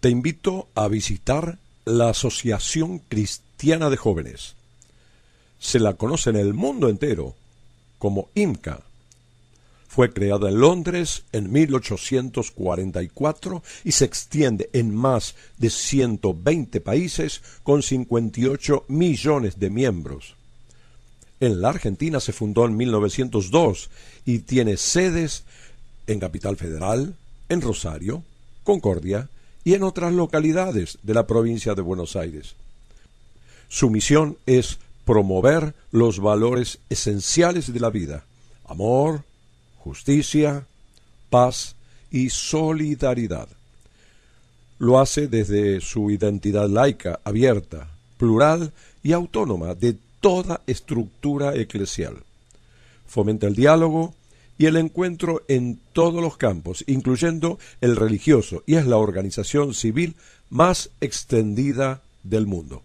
te invito a visitar la Asociación Cristiana de Jóvenes. Se la conoce en el mundo entero como IMCA. Fue creada en Londres en 1844 y se extiende en más de 120 países con 58 millones de miembros. En la Argentina se fundó en 1902 y tiene sedes en Capital Federal, en Rosario, Concordia, y en otras localidades de la provincia de Buenos Aires. Su misión es promover los valores esenciales de la vida, amor, justicia, paz y solidaridad. Lo hace desde su identidad laica, abierta, plural y autónoma de toda estructura eclesial. Fomenta el diálogo, y el encuentro en todos los campos, incluyendo el religioso, y es la organización civil más extendida del mundo.